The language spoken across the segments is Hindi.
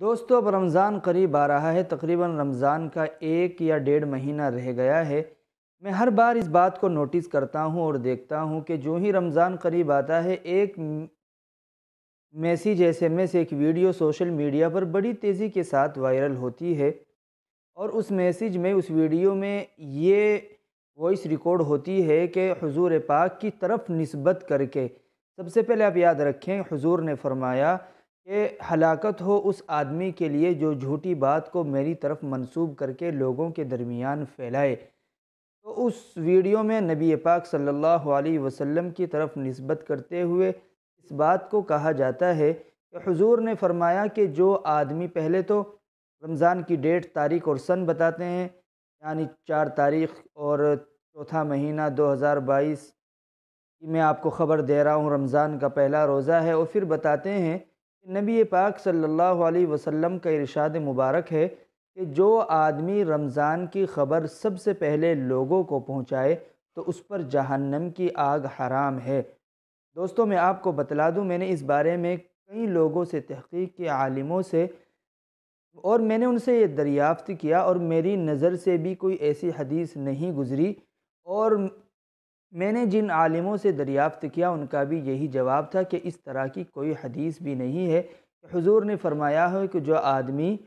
दोस्तों अब रमज़ान करीब आ रहा है तकरीबन रमज़ान का एक या डेढ़ महीना रह गया है मैं हर बार इस बात को नोटिस करता हूं और देखता हूं कि जो ही रमज़ान करीब आता है एक मैसेज ऐसे में से एक वीडियो सोशल मीडिया पर बड़ी तेज़ी के साथ वायरल होती है और उस मैसेज में उस वीडियो में ये वॉइस रिकॉर्ड होती है कि हजूर पाक की तरफ नस्बत करके सबसे पहले आप याद रखें हजूर ने फरमाया कि हलाकत हो उस आदमी के लिए जो झूठी बात को मेरी तरफ मंसूब करके लोगों के दरमियान फैलाए तो उस वीडियो में नबी पाक सल्लल्लाहु अलैहि वसल्लम की तरफ नस्बत करते हुए इस बात को कहा जाता है कि हुजूर ने फरमाया कि जो आदमी पहले तो रमज़ान की डेट तारीख और सन बताते हैं यानी चार तारीख और चौथा महीना 2022 बाईस मैं आपको ख़बर दे रहा हूँ रमज़ान का पहला रोज़ा है और फिर बताते हैं नबी पाक सल्लल्लाहु अलैहि वसल्लम का इरशाद मुबारक है कि जो आदमी रमज़ान की खबर सबसे पहले लोगों को पहुंचाए तो उस पर जहन्नम की आग हराम है दोस्तों मैं आपको बतला दूं मैंने इस बारे में कई लोगों से तहकीक के आलिमों से और मैंने उनसे ये दरियाफ़्त किया और मेरी नज़र से भी कोई ऐसी हदीस नहीं गुज़री और मैंने जिन आलिमों से दरियाफ़त किया उनका भी यही जवाब था कि इस तरह की कोई हदीस भी नहीं है कि हुजूर ने फरमाया है कि जो आदमी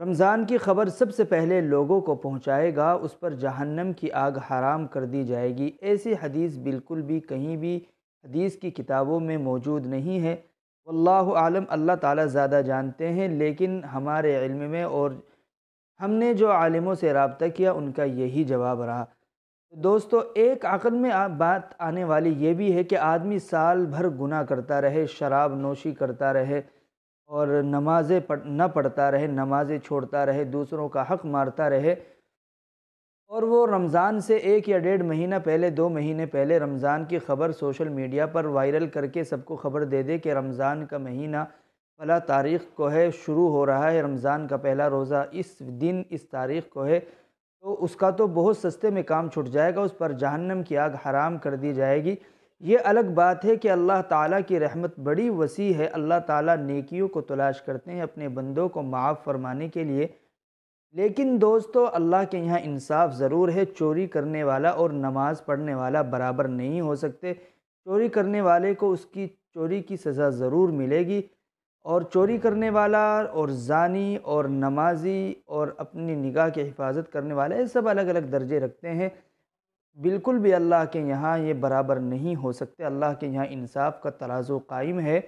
रमज़ान की खबर सबसे पहले लोगों को पहुंचाएगा उस पर जहन्नम की आग हराम कर दी जाएगी ऐसी हदीस बिल्कुल भी कहीं भी हदीस की किताबों में मौजूद नहीं है वल्लाह आलम अल्लाह ताला ज़्यादा जानते हैं लेकिन हमारे इल्म में और हमने जो आलिमों से रबता किया उनका यही जवाब रहा दोस्तों एक आकद में बात आने वाली ये भी है कि आदमी साल भर गुना करता रहे शराब नोशी करता रहे और नमाज़ें पढ़ न पढ़ता रहे नमाज़ें छोड़ता रहे दूसरों का हक मारता रहे और वो रमज़ान से एक या डेढ़ महीना पहले दो महीने पहले रमज़ान की ख़बर सोशल मीडिया पर वायरल करके सबको ख़बर दे दे कि रमज़ान का महीना फला तारीख़ को है शुरू हो रहा है रमज़ान का पहला रोज़ा इस दिन इस तारीख़ को है तो उसका तो बहुत सस्ते में काम छूट जाएगा उस पर जहन्नम की आग हराम कर दी जाएगी ये अलग बात है कि अल्लाह ताला की रहमत बड़ी वसी है अल्लाह ताला नेकियों को तलाश करते हैं अपने बंदों को माफ़ फरमाने के लिए लेकिन दोस्तों अल्लाह के यहाँ इंसाफ ज़रूर है चोरी करने वाला और नमाज़ पढ़ने वाला बराबर नहीं हो सकते चोरी करने वाले को उसकी चोरी की सज़ा ज़रूर मिलेगी और चोरी करने वाला और जानी और नमाजी और अपनी निगाह की हिफाजत करने वाला ये सब अलग अलग दर्जे रखते हैं बिल्कुल भी अल्लाह के यहाँ ये बराबर नहीं हो सकते अल्लाह के यहाँ इंसाफ का तराजो कायम है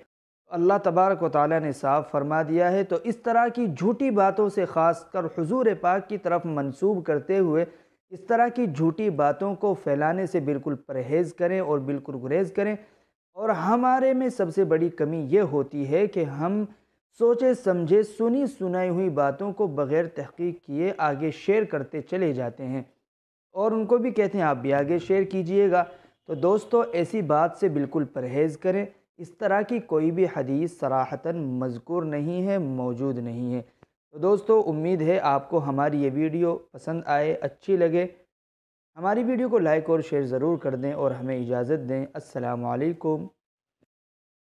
अल्लाह तबारक वाली ने साफ फरमा दिया है तो इस तरह की झूठी बातों से ख़ास कर हजूर पाक की तरफ मंसूब करते हुए इस तरह की झूठी बातों को फैलाने से बिल्कुल परहेज़ करें और बिल्कुल गुरेज़ करें और हमारे में सबसे बड़ी कमी ये होती है कि हम सोचे समझे सुनी सुनाई हुई बातों को बग़ैर तहकीक किए आगे शेयर करते चले जाते हैं और उनको भी कहते हैं आप भी आगे शेयर कीजिएगा तो दोस्तों ऐसी बात से बिल्कुल परहेज़ करें इस तरह की कोई भी हदीस सराहता मजकूर नहीं है मौजूद नहीं है तो दोस्तों उम्मीद है आपको हमारी ये वीडियो पसंद आए अच्छी लगे हमारी वीडियो को लाइक और शेयर ज़रूर कर दें और हमें इजाज़त दें असलकम